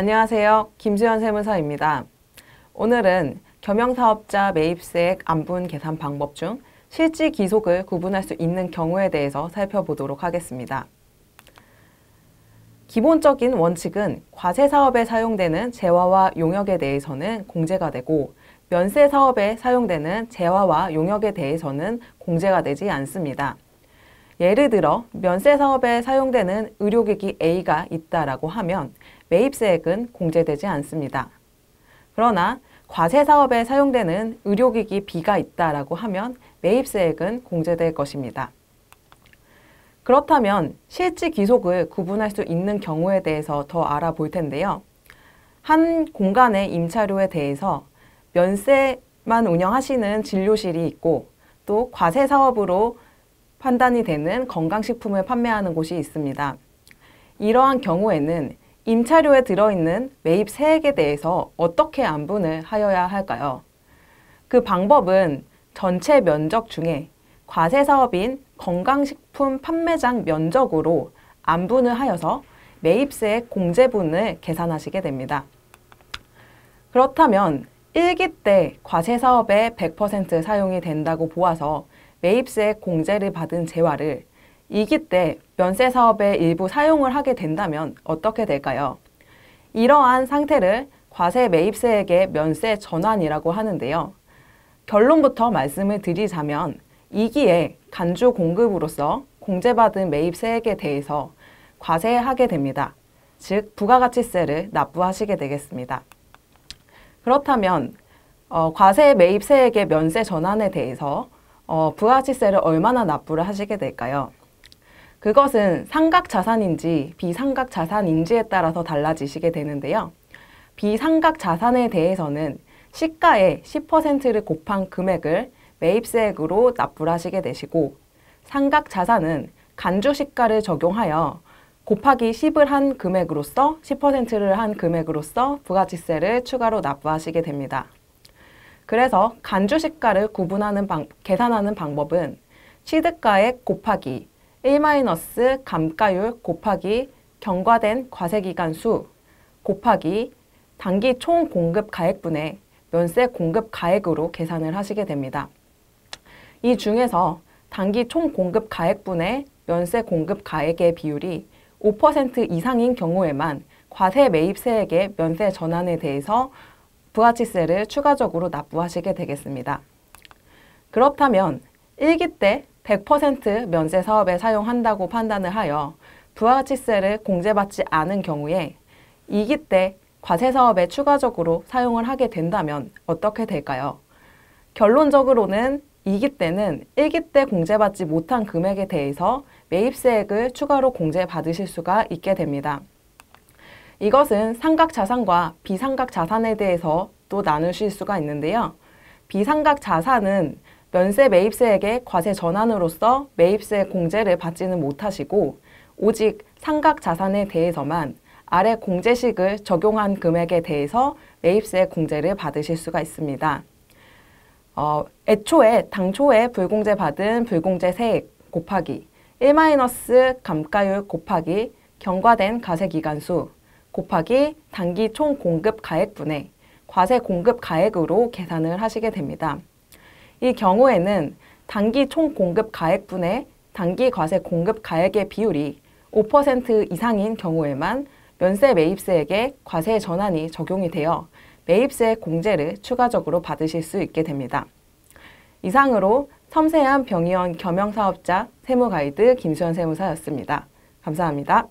안녕하세요. 김수현 세무사입니다. 오늘은 겸영사업자 매입세액 안분 계산 방법 중 실지 기속을 구분할 수 있는 경우에 대해서 살펴보도록 하겠습니다. 기본적인 원칙은 과세 사업에 사용되는 재화와 용역에 대해서는 공제가 되고 면세 사업에 사용되는 재화와 용역에 대해서는 공제가 되지 않습니다. 예를 들어 면세 사업에 사용되는 의료기기 A가 있다라고 하면 매입세액은 공제되지 않습니다. 그러나 과세 사업에 사용되는 의료기기 B가 있다라고 하면 매입세액은 공제될 것입니다. 그렇다면 실지 기속을 구분할 수 있는 경우에 대해서 더 알아볼 텐데요. 한 공간의 임차료에 대해서 면세만 운영하시는 진료실이 있고 또 과세 사업으로 판단이 되는 건강식품을 판매하는 곳이 있습니다. 이러한 경우에는 임차료에 들어있는 매입 세액에 대해서 어떻게 안분을 하여야 할까요? 그 방법은 전체 면적 중에 과세 사업인 건강식품 판매장 면적으로 안분을 하여서 매입세액 공제분을 계산하시게 됩니다. 그렇다면 1기 때 과세 사업에 100% 사용이 된다고 보아서 매입세 공제를 받은 재화를 이기 때 면세 사업에 일부 사용을 하게 된다면 어떻게 될까요? 이러한 상태를 과세 매입세액의 면세 전환이라고 하는데요. 결론부터 말씀을 드리자면 이기에 간주 공급으로서 공제받은 매입세액에 대해서 과세하게 됩니다. 즉 부가가치세를 납부하시게 되겠습니다. 그렇다면 어, 과세 매입세액의 면세 전환에 대해서 어, 부가가세를 얼마나 납부를 하시게 될까요? 그것은 상각 자산인지 비상각 자산인지에 따라서 달라지시게 되는데요. 비상각 자산에 대해서는 시가의 10%를 곱한 금액을 매입세액으로 납부를 하시게 되시고 상각 자산은 간주 시가를 적용하여 곱하기 10을 한 금액으로서 10%를 한 금액으로서 부가치세를 추가로 납부하시게 됩니다. 그래서 간주 시가를 구분하는 방, 계산하는 방법은 취득가액 곱하기 1- 감가율 곱하기 경과된 과세기간 수 곱하기 단기 총 공급 가액분의 면세 공급 가액으로 계산을 하시게 됩니다. 이 중에서 단기 총 공급 가액분의 면세 공급 가액의 비율이 5% 이상인 경우에만 과세 매입세액의 면세 전환에 대해서 부가치세를 추가적으로 납부하시게 되겠습니다. 그렇다면 1기 때 100% 면세 사업에 사용한다고 판단을 하여 부가가치세를 공제받지 않은 경우에 2기 때 과세 사업에 추가적으로 사용을 하게 된다면 어떻게 될까요? 결론적으로는 2기 때는 1기 때 공제받지 못한 금액에 대해서 매입세액을 추가로 공제받으실 수가 있게 됩니다. 이것은 삼각 자산과 비삼각 자산에 대해서 또 나누실 수가 있는데요. 비상각 자산은 면세 매입세액의 과세 전환으로서 매입세 공제를 받지는 못하시고 오직 상각 자산에 대해서만 아래 공제식을 적용한 금액에 대해서 매입세 공제를 받으실 수가 있습니다. 어, 애초에 당초에 불공제 받은 불공제 세액 곱하기 1- 감가율 곱하기 경과된 가세기간수 곱하기 단기 총 공급 가액분의 과세 공급 가액으로 계산을 하시게 됩니다. 이 경우에는 단기 총 공급 가액분의 단기 과세 공급 가액의 비율이 5% 이상인 경우에만 면세 매입세액의 과세 전환이 적용이 되어 매입세 공제를 추가적으로 받으실 수 있게 됩니다. 이상으로 섬세한 병의원 겸영사업자 세무가이드 김수현 세무사였습니다. 감사합니다.